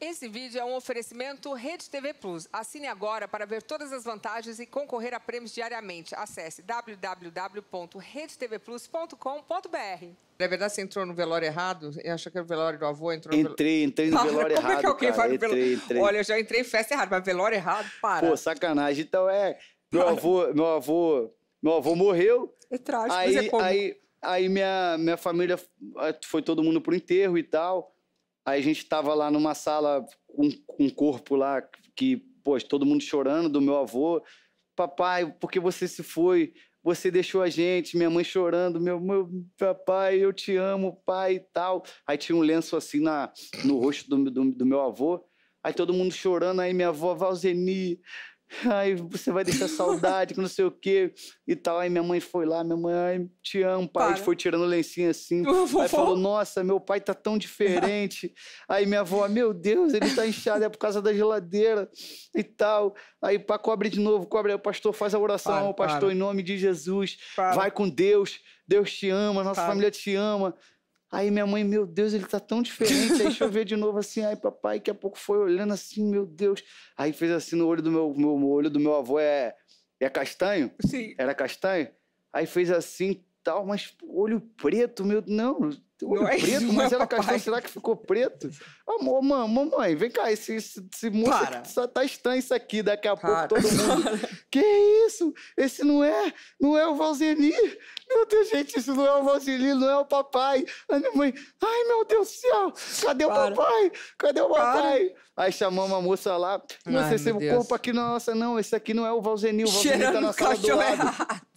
Esse vídeo é um oferecimento Rede TV Plus. Assine agora para ver todas as vantagens e concorrer a prêmios diariamente. Acesse www.redetvplus.com.br. Na verdade, você entrou no velório errado? Eu Acha que era é o velório do avô? Entrou entrei, no... entrei no velório Como errado. Como é que alguém cara, entrei, entrei. Olha, eu já entrei em festa errada, mas velório errado, para. Pô, sacanagem. Então é. Meu para. avô, meu avô, meu avô morreu. É trágico, aí, é aí, aí minha, minha família eh, foi todo mundo pro enterro e tal. Aí a gente estava lá numa sala, um, um corpo lá, que, pô, todo mundo chorando do meu avô. Papai, por que você se foi? Você deixou a gente, minha mãe chorando, meu, meu papai, eu te amo, pai e tal. Aí tinha um lenço assim na, no rosto do, do, do meu avô. Aí todo mundo chorando, aí minha avó, Valzeni, Ai, você vai deixar saudade, que não sei o quê e tal. Aí minha mãe foi lá, minha mãe, ai, te amo, pai. Para. Foi tirando o lencinho assim. aí falou, nossa, meu pai tá tão diferente. aí minha avó, meu Deus, ele tá inchado, é por causa da geladeira e tal. Aí pá, cobre de novo, cobre. Aí o pastor faz a oração, para, o pastor, para. em nome de Jesus. Para. Vai com Deus, Deus te ama, nossa família te ama. Aí minha mãe, meu Deus, ele tá tão diferente. Aí choveu de novo assim, ai papai, daqui a pouco foi olhando assim, meu Deus. Aí fez assim no olho do meu, meu olho do meu avô é, é castanho? Sim. Era castanho? Aí fez assim, tal, mas olho preto, meu, não, olho é preto, mas era o castanho, será que ficou preto? Amor, mamãe, mamãe vem cá, esse, esse, esse moço tá, estranho isso aqui, daqui a Para. pouco todo mundo. Que isso? Esse não é, não é o Valzeni. Meu Deus, gente, isso não é o Valzeni, não é o papai. A minha mãe, ai meu Deus do céu, cadê Para. o papai? Cadê o papai? Aí chamamos a moça lá, não sei se o corpo aqui não nossa, não, esse aqui não é o Valzeni, o Valzeni tá na sala do lado.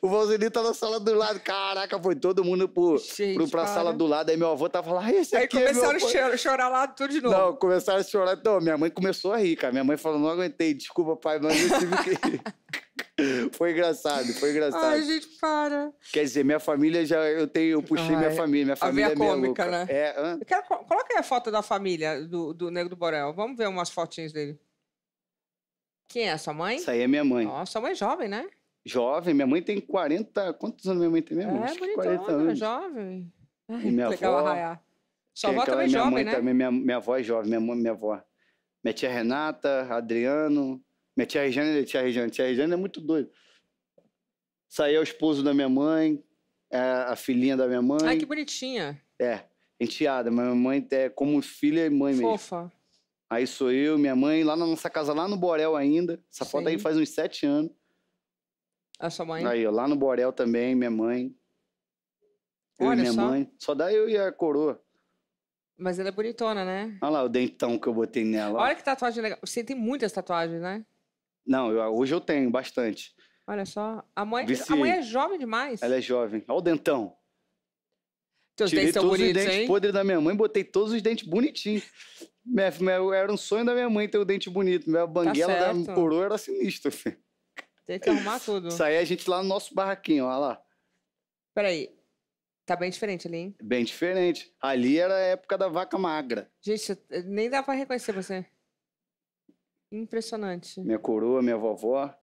O Valzeni tá na sala do lado, caraca, foi todo mundo pro, gente, pro pra sala sala uhum. do lado, aí meu avô tava lá, ah, esse Aí é começaram é a chorar lá tudo de novo. Não, começaram a chorar. Então, minha mãe começou a rir, cara. Minha mãe falou, não aguentei, desculpa, pai, mas eu tive que... foi engraçado, foi engraçado. Ai, gente, para. Quer dizer, minha família já... Eu tenho, eu puxei Ai, minha família, minha família a é cômica, né? É, hã? Eu quero, coloca aí a foto da família do, do Negro do Borel. Vamos ver umas fotinhas dele. Quem é? Sua mãe? Isso aí é minha mãe. Nossa, sua mãe é jovem, né? Jovem. Minha mãe tem 40. Quantos anos minha mãe tem mesmo? É, bonitona, 40 né? anos. jovem. Ai, e minha legal avó. Arraiar. Sua avó também é? minha jovem, mãe né? Também, minha, minha avó é jovem, minha mãe, minha avó. Minha tia Renata, Adriano, minha tia Regiane, tia Regiane, tia Regiane é muito doido. Saiu é o esposo da minha mãe, é a filhinha da minha mãe. Ai, que bonitinha. É, enteada, mas minha mãe é como filha e mãe Fofa. mesmo. Fofa. Aí sou eu, minha mãe, lá na nossa casa, lá no Borel ainda. Essa Sim. foto aí faz uns sete anos. A sua mãe? Aí, lá no Borel também, minha mãe. Eu Olha e minha só. mãe. Só dá eu e a coroa. Mas ela é bonitona, né? Olha lá o dentão que eu botei nela. Olha que tatuagem legal. Você tem muitas tatuagens, né? Não, eu- hoje eu tenho bastante. Olha só. A mãe, a mãe é jovem demais. Ela é jovem. Olha o dentão. Teus Tirei dentes são todos os dentes hein? podres da minha mãe, botei todos os dentes bonitinhos. Minha- minha- era um sonho da minha mãe ter o dente bonito. Minha tá banguela da coroa era sinistra, filho. Tem que arrumar tudo. Isso aí é a gente lá no nosso barraquinho, olha lá. Peraí. Tá bem diferente ali, hein? Bem diferente. Ali era a época da vaca magra. Gente, eh, nem dá pra reconhecer você. Impressionante. Minha coroa, minha vovó.